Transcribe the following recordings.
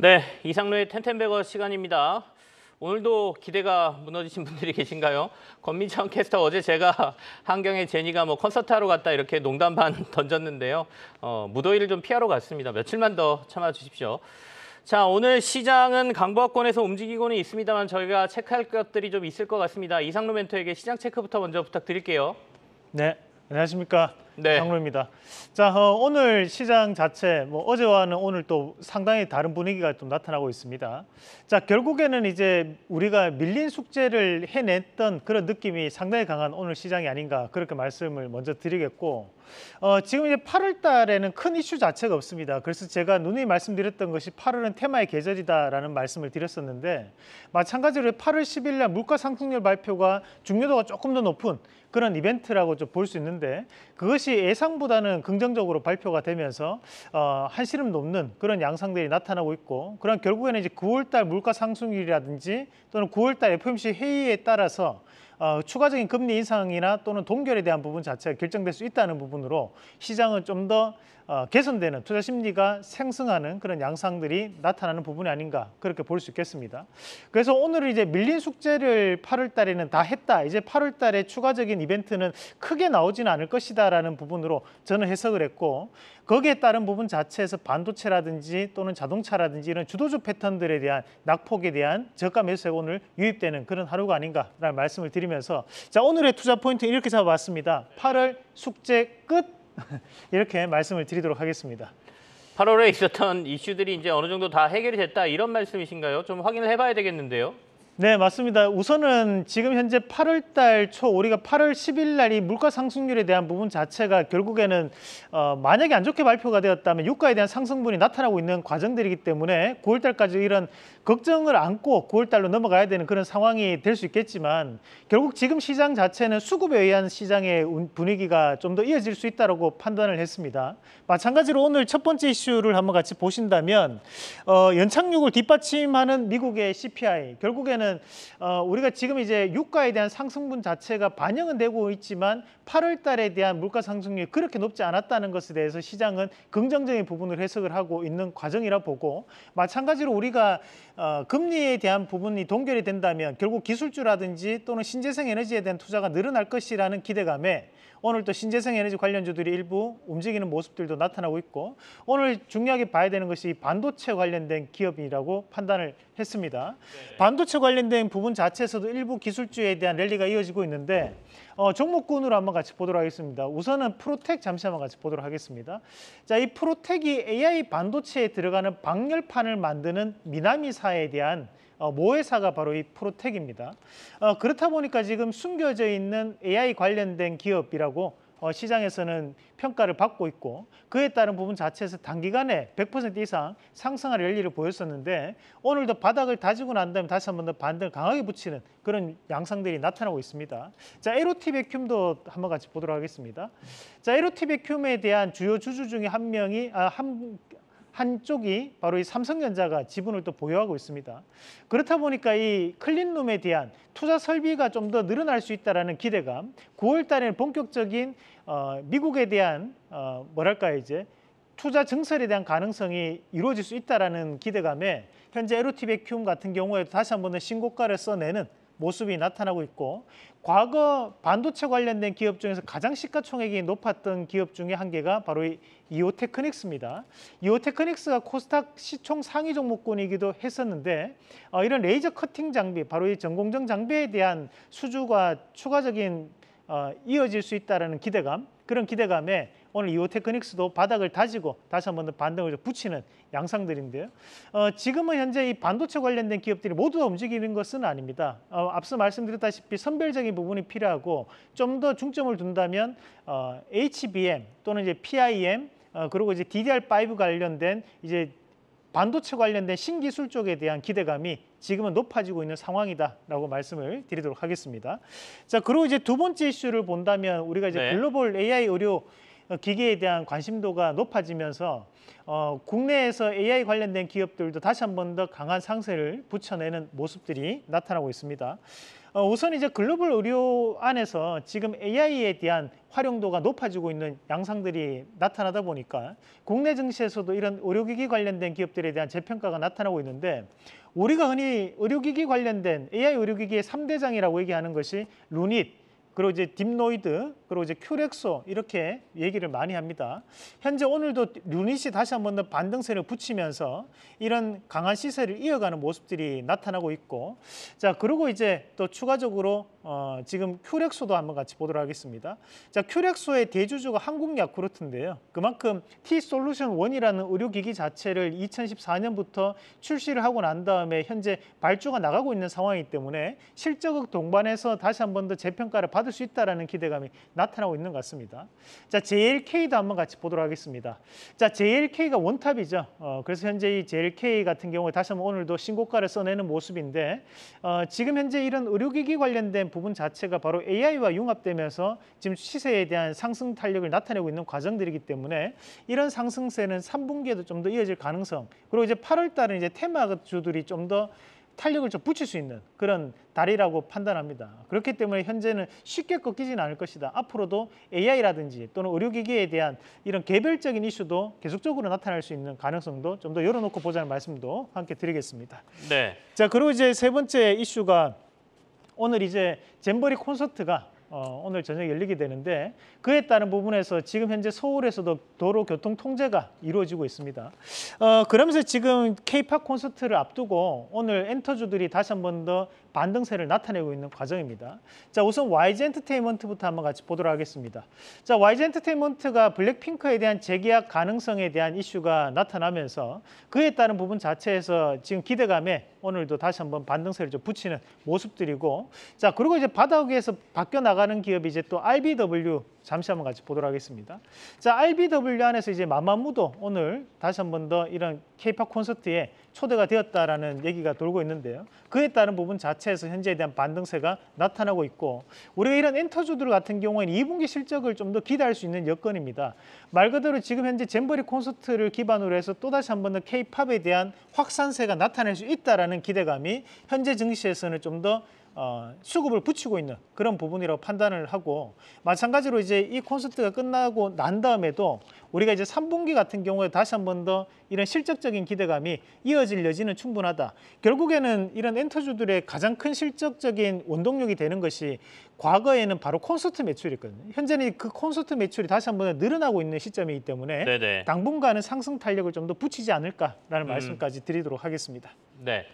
네, 이상로의 텐텐베거 시간입니다. 오늘도 기대가 무너지신 분들이 계신가요? 권민정 캐스터 어제 제가 한경의 제니가 뭐 콘서트 하러 갔다 이렇게 농담 반 던졌는데요. 어, 무더위를 좀 피하러 갔습니다. 며칠만 더 참아주십시오. 자, 오늘 시장은 강보합권에서 움직이고는 있습니다만 저희가 체크할 것들이 좀 있을 것 같습니다. 이상로 멘토에게 시장 체크부터 먼저 부탁드릴게요. 네, 안녕하십니까. 네. 장로입니다. 자 어, 오늘 시장 자체 뭐 어제와는 오늘 또 상당히 다른 분위기가 좀 나타나고 있습니다. 자 결국에는 이제 우리가 밀린 숙제를 해냈던 그런 느낌이 상당히 강한 오늘 시장이 아닌가 그렇게 말씀을 먼저 드리겠고 어, 지금 이제 8월 달에는 큰 이슈 자체가 없습니다. 그래서 제가 누에 말씀드렸던 것이 8월은 테마의 계절이다라는 말씀을 드렸었는데 마찬가지로 8월 10일 날 물가 상승률 발표가 중요도가 조금 더 높은 그런 이벤트라고 볼 수 있는데 그것이 역시 예상보다는 긍정적으로 발표가 되면서 어, 한시름 높는 그런 양상들이 나타나고 있고 그런 결국에는 이제 9월달 물가 상승률이라든지 또는 9월달 FOMC 회의에 따라서 어, 추가적인 금리 인상이나 또는 동결에 대한 부분 자체가 결정될 수 있다는 부분으로 시장은 좀더 어, 개선되는 투자 심리가 생성하는 그런 양상들이 나타나는 부분이 아닌가 그렇게 볼 수 있겠습니다. 그래서 오늘은 이제 밀린 숙제를 8월 달에는 다 했다. 이제 8월 달에 추가적인 이벤트는 크게 나오지는 않을 것이다라는 부분으로 저는 해석을 했고 거기에 따른 부분 자체에서 반도체라든지 또는 자동차라든지 이런 주도주 패턴들에 대한 낙폭에 대한 저가 매수세 오늘 유입되는 그런 하루가 아닌가라는 말씀을 드리면서 자 오늘의 투자 포인트 이렇게 잡아봤습니다. 8월 숙제 끝 이렇게 말씀을 드리도록 하겠습니다. 8월에 있었던 이슈들이 이제 어느 정도 다 해결이 됐다 이런 말씀이신가요? 좀 확인을 해봐야 되겠는데요. 네, 맞습니다. 우선은 지금 현재 8월 달 초 우리가 8월 10일 날 이 물가 상승률에 대한 부분 자체가 결국에는 어, 만약에 안 좋게 발표가 되었다면 유가에 대한 상승분이 나타나고 있는 과정들이기 때문에 9월 달까지 이런 걱정을 안고 9월달로 넘어가야 되는 그런 상황이 될 수 있겠지만 결국 지금 시장 자체는 수급에 의한 시장의 분위기가 좀 더 이어질 수 있다고 판단을 했습니다. 마찬가지로 오늘 첫 번째 이슈를 한번 같이 보신다면 어, 연착륙을 뒷받침하는 미국의 CPI 결국에는 어, 우리가 지금 이제 유가에 대한 상승분 자체가 반영은 되고 있지만 8월 달에 대한 물가 상승률이 그렇게 높지 않았다는 것에 대해서 시장은 긍정적인 부분을 해석을 하고 있는 과정이라 보고 마찬가지로 우리가 어, 금리에 대한 부분이 동결이 된다면 결국 기술주라든지 또는 신재생 에너지에 대한 투자가 늘어날 것이라는 기대감에 오늘 또 신재생 에너지 관련주들이 일부 움직이는 모습들도 나타나고 있고 오늘 중요하게 봐야 되는 것이 반도체 관련된 기업이라고 판단을 했습니다. 네. 반도체 관련된 부분 자체에서도 일부 기술주에 대한 랠리가 이어지고 있는데 어, 종목군으로 한번 같이 보도록 하겠습니다. 우선은 프로텍 잠시 한번 같이 보도록 하겠습니다. 자, 이 프로텍이 AI 반도체에 들어가는 방열판을 만드는 미나미사 모회사에 대한 어, 모회사가 바로 이 프로텍입니다. 어, 그렇다 보니까 지금 숨겨져 있는 AI 관련된 기업이라고 어, 시장에서는 평가를 받고 있고 그에 따른 부분 자체에서 단기간에 100% 이상 상승할 열리를 보였었는데 오늘도 바닥을 다지고 난 다음에 다시 한 번 더 반등을 강하게 붙이는 그런 양상들이 나타나고 있습니다. 자, 에로티 백큐도 한번 같이 보도록 하겠습니다. 자, 에로티 백큐에 대한 주요 주주 중에 한 명이 아, 한 한쪽이 바로 이 삼성전자가 지분을 또 보유하고 있습니다. 그렇다 보니까 이 클린룸에 대한 투자 설비가 좀 더 늘어날 수있다라 기대감, 9월 달에는 본격적인 어, 미국에 대한 어, 뭐랄까 이제 투자 증설에 대한 가능성이 이루어질 수있다라 기대감에 현재 에로티베큐 같은 경우에도 다시 한번 신고가를 써내는 모습이 나타나고 있고 과거 반도체 관련된 기업 중에서 가장 시가총액이 높았던 기업 중에 한 개가 바로 이 이오테크닉스입니다. 이오테크닉스가 코스닥 시총 상위 종목군이기도 했었는데 어, 이런 레이저 커팅 장비, 바로 이 전공정 장비에 대한 수주가 추가적인 어, 이어질 수 있다는 기대감, 그런 기대감에 오늘 이오 테크닉스도 바닥을 다지고 다시 한번 반등을 붙이는 양상들인데요. 어, 지금은 현재 이 반도체 관련된 기업들이 모두 움직이는 것은 아닙니다. 어, 앞서 말씀드렸다시피 선별적인 부분이 필요하고 좀 더 중점을 둔다면 어, HBM 또는 이제 PIM 어, 그리고 이제 DDR5 관련된 이제 반도체 관련된 신기술 쪽에 대한 기대감이 지금은 높아지고 있는 상황이다라고 말씀을 드리도록 하겠습니다. 자, 그리고 이제 두 번째 이슈를 본다면 우리가 이제 네. 글로벌 AI 의료 어, 기계에 대한 관심도가 높아지면서 어, 국내에서 AI 관련된 기업들도 다시 한 번 더 강한 상세를 붙여내는 모습들이 나타나고 있습니다. 어, 우선 이제 글로벌 의료 안에서 지금 AI에 대한 활용도가 높아지고 있는 양상들이 나타나다 보니까 국내 증시에서도 이런 의료기기 관련된 기업들에 대한 재평가가 나타나고 있는데 우리가 흔히 의료기기 관련된 AI 의료기기의 삼대장이라고 얘기하는 것이 루닛, 그리고 이제 딥노이드, 그리고 이제 큐렉소 이렇게 얘기를 많이 합니다. 현재 오늘도 루닛이 다시 한 번 더 반등세를 붙이면서 이런 강한 시세를 이어가는 모습들이 나타나고 있고 자 그리고 이제 또 추가적으로 어, 지금 큐렉소도 한번 같이 보도록 하겠습니다. 자 큐렉소의 대주주가 한국약그르트인데요 그만큼 T솔루션 원이라는 의료기기 자체를 2014년부터 출시를 하고 난 다음에 현재 발주가 나가고 있는 상황이기 때문에 실적을 동반해서 다시 한번 더 재평가를 받을 받을 수 있다라는 기대감이 나타나고 있는 것 같습니다. 자, JLK도 한번 같이 보도록 하겠습니다. 자, JLK가 원탑이죠. 어, 그래서 현재 이 JLK 같은 경우에 다시 한번 오늘도 신고가를 써내는 모습인데 어, 지금 현재 이런 의료기기 관련된 부분 자체가 바로 AI와 융합되면서 지금 시세에 대한 상승 탄력을 나타내고 있는 과정들이기 때문에 이런 상승세는 3분기에도 좀 더 이어질 가능성 그리고 이제 8월 달은 이제 테마 주들이 좀더 탄력을 좀 붙일 수 있는 그런 다리라고 판단합니다. 그렇기 때문에 현재는 쉽게 꺾이진 않을 것이다. 앞으로도 AI라든지 또는 의료기기에 대한 이런 개별적인 이슈도 계속적으로 나타날 수 있는 가능성도 좀 더 열어놓고 보자는 말씀도 함께 드리겠습니다. 네. 자 그리고 이제 세 번째 이슈가 오늘 이제 잼버리 콘서트가 어, 오늘 저녁에 열리게 되는데 그에 따른 부분에서 지금 현재 서울에서도 도로 교통 통제가 이루어지고 있습니다. 어, 그러면서 지금 케이팝 콘서트를 앞두고 오늘 엔터주들이 다시 한번더 반등세를 나타내고 있는 과정입니다. 자, 우선 YG 엔터테인먼트부터 한번 같이 보도록 하겠습니다. 자, YG 엔터테인먼트가 블랙핑크에 대한 재계약 가능성에 대한 이슈가 나타나면서 그에 따른 부분 자체에서 지금 기대감에 오늘도 다시 한번 반등세를 좀 붙이는 모습들이고 자, 그리고 이제 바닥에서 바뀌어 나가는 기업이 이제 또 IBW 잠시 한번 같이 보도록 하겠습니다. 자, IBW 안에서 이제 마마무도 오늘 다시 한 번 더 이런 K-팝 콘서트에 초대가 되었다라는 얘기가 돌고 있는데요. 그에 따른 부분 자체에서 현재에 대한 반등세가 나타나고 있고 우리가 이런 엔터주들 같은 경우에는 2분기 실적을 좀 더 기대할 수 있는 여건입니다. 말 그대로 지금 현재 잼버리 콘서트를 기반으로 해서 또다시 한 번 더 K-팝에 대한 확산세가 나타날 수 있다라는 기대감이 현재 증시에서는 좀더 어, 수급을 붙이고 있는 그런 부분이라고 판단을 하고 마찬가지로 이제 이 콘서트가 끝나고 난 다음에도 우리가 이제 3분기 같은 경우에 다시 한번 더 이런 실적적인 기대감이 이어질 여지는 충분하다. 결국에는 이런 엔터주들의 가장 큰 실적적인 원동력이 되는 것이 과거에는 바로 콘서트 매출이거든요. 현재는 그 콘서트 매출이 다시 한번 늘어나고 있는 시점이기 때문에 네네. 당분간은 상승 탄력을 좀 더 붙이지 않을까라는 음. 말씀까지 드리도록 하겠습니다. 네.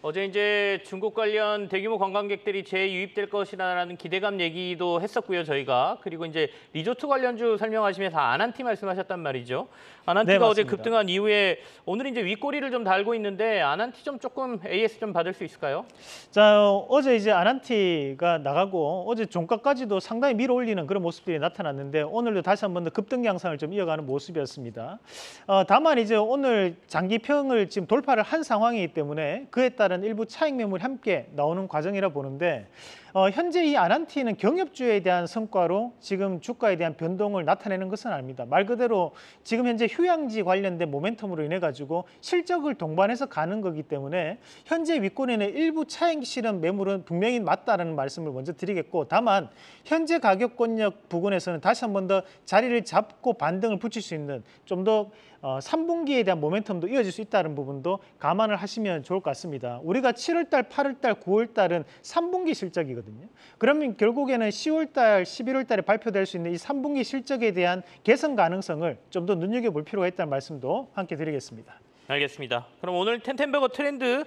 어제 이제 중국 관련 대규모 관광객들이 재유입될 것이라는 기대감 얘기도 했었고요, 저희가. 그리고 이제 리조트 관련주 설명하시면서 아난티 말씀하셨단 말이죠. 아난티가 네, 어제 급등한 이후에 오늘 이제 윗꼬리를 좀 달고 있는데 아난티좀 조금 AS 좀 받을 수 있을까요? 자, 어, 제 이제 아난티가 나가고 어제 종가까지도 상당히 밀어 올리는 그런 모습들이 나타났는데 오늘도 다시 한 번 더 급등 양상을 좀 이어가는 모습이었습니다. 어, 다만 이제 오늘 장기평을 지금 돌파를 한 상황이기 때문에 그에 따라 따른 일부 차익 매물 함께 나오는 과정이라 보는데 어, 현재 이 아난티는 경협주에 대한 성과로 지금 주가에 대한 변동을 나타내는 것은 아닙니다. 말 그대로 지금 현재 휴양지 관련된 모멘텀으로 인해 가지고 실적을 동반해서 가는 거기 때문에 현재 위권에는 일부 차익 실은 매물은 분명히 맞다라는 말씀을 먼저 드리겠고 다만 현재 가격권역 부근에서는 다시 한 번 더 자리를 잡고 반등을 붙일 수 있는 좀더 어, 3분기에 대한 모멘텀도 이어질 수 있다는 부분도 감안을 하시면 좋을 것 같습니다. 우리가 7월달, 8월달, 9월달은 3분기 실적이 되거든요. 그러면 결국에는 10월 달, 11월 달에 발표될 수 있는 이 3분기 실적에 대한 개선 가능성을 좀 더 눈여겨볼 필요가 있다는 말씀도 함께 드리겠습니다. 알겠습니다. 그럼 오늘 텐텐버거 트렌드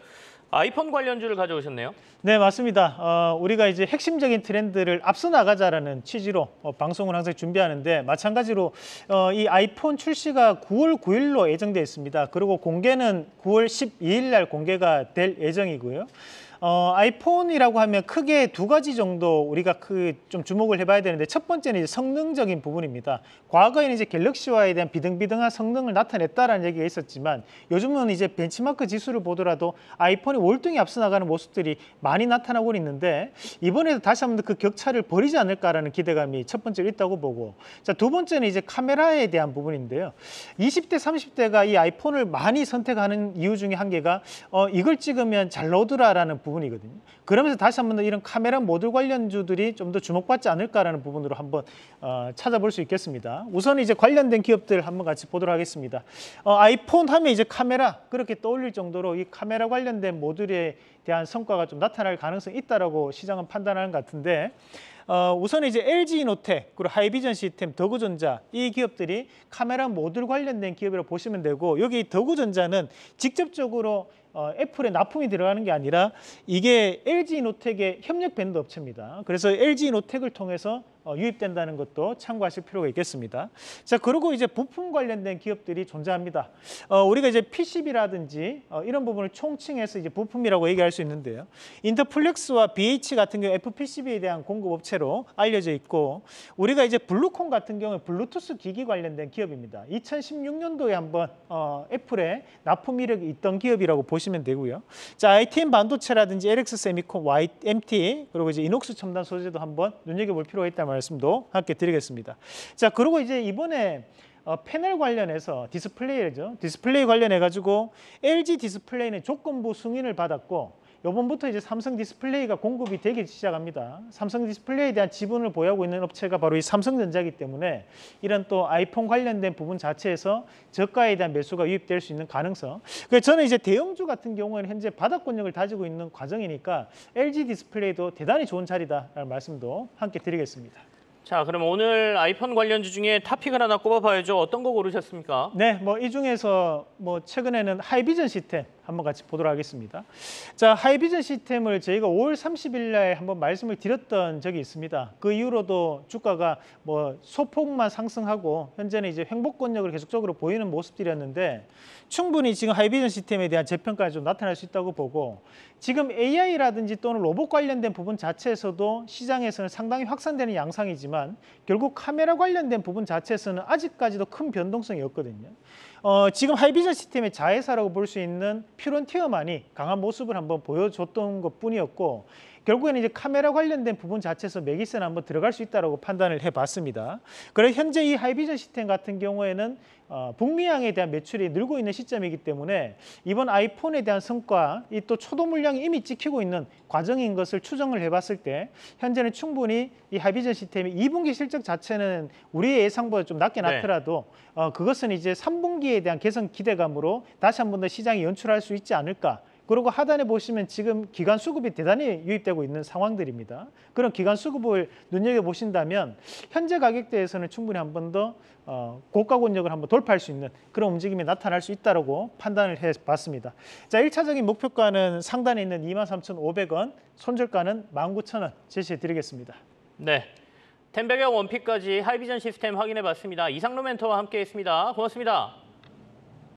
아이폰 관련주를 가져오셨네요. 네, 맞습니다. 어, 우리가 이제 핵심적인 트렌드를 앞서 나가자라는 취지로 어, 방송을 항상 준비하는데 마찬가지로 어, 이 아이폰 출시가 9월 9일로 예정돼 있습니다. 그리고 공개는 9월 12일 날 공개가 될 예정이고요. 어, 아이폰이라고 하면 크게 두 가지 정도 우리가 그 좀 주목을 해봐야 되는데 첫 번째는 이제 성능적인 부분입니다. 과거에는 이제 갤럭시와에 대한 비등비등한 성능을 나타냈다라는 얘기가 있었지만 요즘은 이제 벤치마크 지수를 보더라도 아이폰이 월등히 앞서 나가는 모습들이 많이 나타나고 있는데 이번에도 다시 한번 그 격차를 버리지 않을까라는 기대감이 첫 번째로 있다고 보고 자 두 번째는 이제 카메라에 대한 부분인데요. 20대, 30대가 이 아이폰을 많이 선택하는 이유 중에 한 개가 어, 이걸 찍으면 잘 나오더라라는 부분 부분이거든요. 그러면서 다시 한 번 더 이런 카메라 모듈 관련주들이 좀 더 주목받지 않을까라는 부분으로 한번 어, 찾아볼 수 있겠습니다. 우선 이제 관련된 기업들 한번 같이 보도록 하겠습니다. 어, 아이폰 하면 이제 카메라 그렇게 떠올릴 정도로 이 카메라 관련된 모듈에 대한 성과가 좀 나타날 가능성이 있다라고 시장은 판단하는 것 같은데 어, 우선 이제 LG 이노텍 그리고 하이비전 시스템 더구전자 이 기업들이 카메라 모듈 관련된 기업이라고 보시면 되고 여기 더구전자는 직접적으로 어, 애플에 납품이 들어가는 게 아니라 이게 LG 노텍의 협력 밴드 업체입니다. 그래서 LG 노텍을 통해서 어, 유입된다는 것도 참고하실 필요가 있겠습니다. 자, 그리고 이제 부품 관련된 기업들이 존재합니다. 어, 우리가 이제 PCB라든지 어, 이런 부분을 총칭해서 이제 부품이라고 얘기할 수 있는데요. 인터플렉스와 BH 같은 경우 FPCB에 대한 공급 업체로 알려져 있고 우리가 이제 블루콘 같은 경우 블루투스 기기 관련된 기업입니다. 2016년도에 한번 어, 애플에 납품 이력이 있던 기업이라고 보시면 되고요. 자, ITM 반도체라든지 LX 세미콘, YMT 그리고 이제 이녹스 첨단 소재도 한번 눈여겨볼 필요가 있다면 말씀도 함께 드리겠습니다. 자, 그리고 이제 이번에 어, 패널 관련해서 디스플레이죠. 디스플레이 관련해 가지고 LG 디스플레이는 조건부 승인을 받았고 요번부터 이제 삼성 디스플레이가 공급이 되기 시작합니다. 삼성 디스플레이에 대한 지분을 보유하고 있는 업체가 바로 이 삼성전자이기 때문에 이런 또 아이폰 관련된 부분 자체에서 저가에 대한 매수가 유입될 수 있는 가능성. 그래서 저는 이제 대형주 같은 경우에는 현재 바닥권력을 다지고 있는 과정이니까 LG 디스플레이도 대단히 좋은 자리다라는 말씀도 함께 드리겠습니다. 자, 그럼 오늘 아이폰 관련주 중에 탑픽을 하나 꼽아봐야죠. 어떤 거 고르셨습니까? 네, 뭐 이 중에서 뭐 최근에는 하이비전 시스템 한번 같이 보도록 하겠습니다. 자, 하이비전 시스템을 저희가 5월 30일 날 한번 말씀을 드렸던 적이 있습니다. 그 이후로도 주가가 뭐 소폭만 상승하고 현재는 이제 횡보권력을 계속적으로 보이는 모습들이었는데 충분히 지금 하이비전 시스템에 대한 재평가가 좀 나타날 수 있다고 보고 지금 AI라든지 또는 로봇 관련된 부분 자체에서도 시장에서는 상당히 확산되는 양상이지만 결국 카메라 관련된 부분 자체에서는 아직까지도 큰 변동성이 없거든요. 어, 지금 하이비전 시스템의 자회사라고 볼 수 있는 퓨런티어만이 강한 모습을 한번 보여줬던 것뿐이었고 결국에는 이제 카메라 관련된 부분 자체에서 매기스는 한번 들어갈 수있다고 판단을 해봤습니다. 그래서 현재 이 하이비전 시스템 같은 경우에는 어, 북미향에 대한 매출이 늘고 있는 시점이기 때문에 이번 아이폰에 대한 성과, 이 또 초도 물량이 이미 찍히고 있는 과정인 것을 추정을 해봤을 때 현재는 충분히 이 하이비전 시스템이 2분기 실적 자체는 우리의 예상보다 좀 낮게 나더라도 네. 어, 그것은 이제 3분기에 대한 개선 기대감으로 다시 한 번 더시장이 연출할 수 있지 않을까 그리고 하단에 보시면 지금 기관 수급이 대단히 유입되고 있는 상황들입니다. 그런 기관 수급을 눈여겨보신다면 현재 가격대에서는 충분히 한 번더 어, 고가 권역을 한번 돌파할 수 있는 그런 움직임이 나타날 수 있다고 판단을 해봤습니다. 자, 1차적인 목표가는 상단에 있는 23,500원, 손절가는 19,000원 제시해드리겠습니다. 네. 텐백의 원픽까지 하이비전 시스템 확인해봤습니다. 이상로 멘토와 함께했습니다. 고맙습니다.